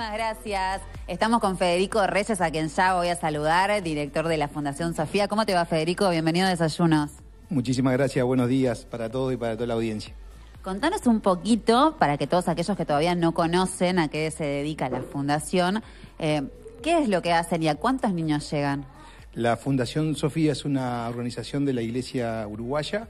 Muchísimas gracias. Estamos con Federico Reyes, a quien ya voy a saludar, director de la Fundación Sofía. ¿Cómo te va, Federico? Bienvenido a Desayunos. Muchísimas gracias, buenos días para todos y para toda la audiencia. Contanos un poquito, para que todos aquellos que todavía no conocen a qué se dedica la Fundación, eh, ¿qué es lo que hacen y a cuántos niños llegan? La Fundación Sofía es una organización de la Iglesia Uruguaya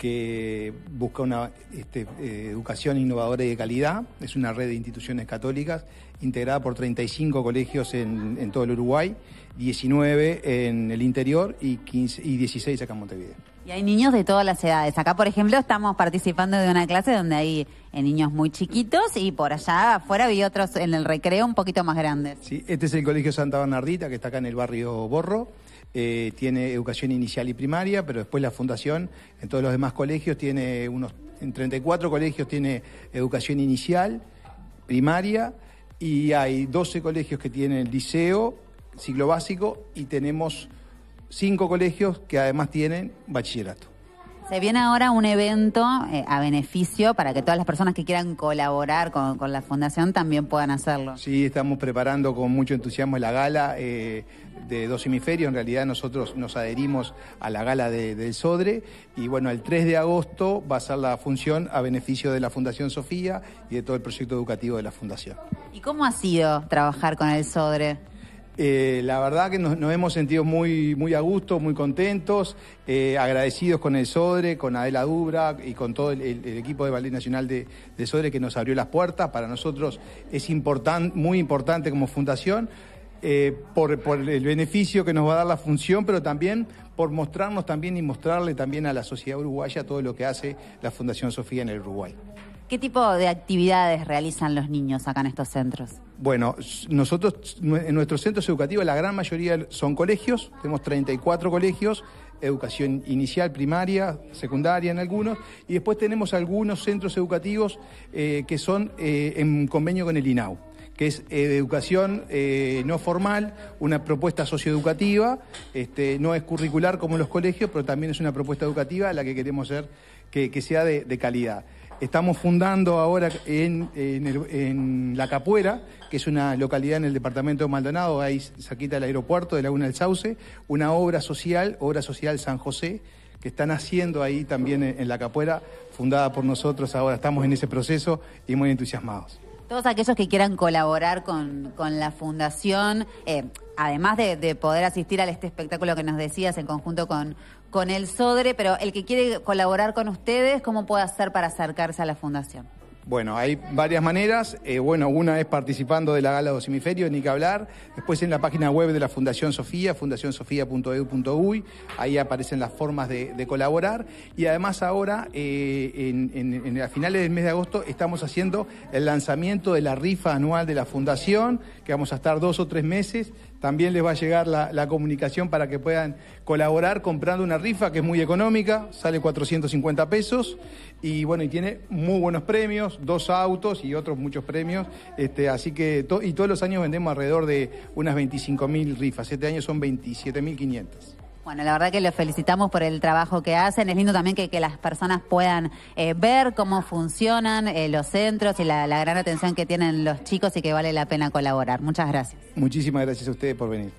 que busca una este, eh, educación innovadora y de calidad. Es una red de instituciones católicas integrada por 35 colegios en, todo el Uruguay, 19 en el interior y, 15, y 16 acá en Montevideo. Y hay niños de todas las edades. Acá, por ejemplo, estamos participando de una clase donde hay en niños muy chiquitos y por allá afuera había otros en el recreo un poquito más grandes. Sí, este es el Colegio Santa Bernardita, que está acá en el barrio Borro. Eh, tiene educación inicial y primaria, pero después la fundación, en todos los demás colegios, tiene unos, en 34 colegios tiene educación inicial, primaria, y hay 12 colegios que tienen liceo, ciclo básico, y tenemos 5 colegios que además tienen bachillerato. Se viene ahora un evento eh, a beneficio para que todas las personas que quieran colaborar con, la fundación también puedan hacerlo. Sí, estamos preparando con mucho entusiasmo la gala eh, de dos hemisferios. En realidad nosotros nos adherimos a la gala del Sodre y bueno, el 3 de agosto va a ser la función a beneficio de la Fundación Sofía y de todo el proyecto educativo de la fundación. ¿Y cómo ha sido trabajar con el Sodre? Eh, la verdad que nos, hemos sentido muy, a gusto, muy contentos, eh, agradecidos con el Sodre, con Adela Dubra y con todo el, equipo de Ballet Nacional de, Sodre que nos abrió las puertas. Para nosotros es muy importante como fundación. Eh, por, por el beneficio que nos va a dar la función, pero también por mostrarnos también y mostrarle también a la sociedad uruguaya todo lo que hace la Fundación Sofía en el Uruguay. ¿Qué tipo de actividades realizan los niños acá en estos centros? Bueno, nosotros, en nuestros centros educativos, la gran mayoría son colegios, tenemos 34 colegios, educación inicial, primaria, secundaria en algunos, y después tenemos algunos centros educativos eh, que son eh, en convenio con el INAU, que es eh, educación no formal, una propuesta socioeducativa, este, no es curricular como los colegios, pero también es una propuesta educativa a la que queremos ser que, sea de calidad. Estamos fundando ahora en, La Capuera, que es una localidad en el departamento de Maldonado, ahí saquita el aeropuerto de Laguna del Sauce, una obra social, Obra Social San José, que están haciendo ahí también en, La Capuera, fundada por nosotros ahora. Estamos en ese proceso y muy entusiasmados. Todos aquellos que quieran colaborar con, la fundación, eh, además de, poder asistir a este espectáculo que nos decías en conjunto con, con el Sodre, pero el que quiere colaborar con ustedes, ¿cómo puede hacer para acercarse a la fundación? Bueno, hay varias maneras. Eh, bueno, una es participando de la gala de hemisferios, ni que hablar. Después en la página web de la Fundación Sofía, fundacionsofía.edu.uy, ahí aparecen las formas de, colaborar. Y además ahora, eh, en, a finales del mes de agosto, estamos haciendo el lanzamiento de la rifa anual de la Fundación, que vamos a estar dos o tres meses. También les va a llegar la, la comunicación para que puedan colaborar comprando una rifa que es muy económica, sale 450 pesos y bueno, y tiene muy buenos premios dos autos y otros muchos premios. Este, así que, y todos los años vendemos alrededor de unas 25.000 rifas. Este año son 27.500. Bueno, la verdad que los felicitamos por el trabajo que hacen. Es lindo también que, las personas puedan eh, ver cómo funcionan eh, los centros y la gran atención que tienen los chicos y que vale la pena colaborar. Muchas gracias. Muchísimas gracias a ustedes por venir.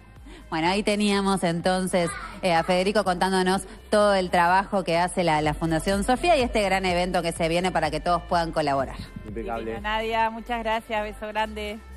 Bueno, ahí teníamos entonces eh, a Federico contándonos todo el trabajo que hace la, la, Fundación Sofía y este gran evento que se viene para que todos puedan colaborar. Impecable. Nadia, muchas gracias, beso grande.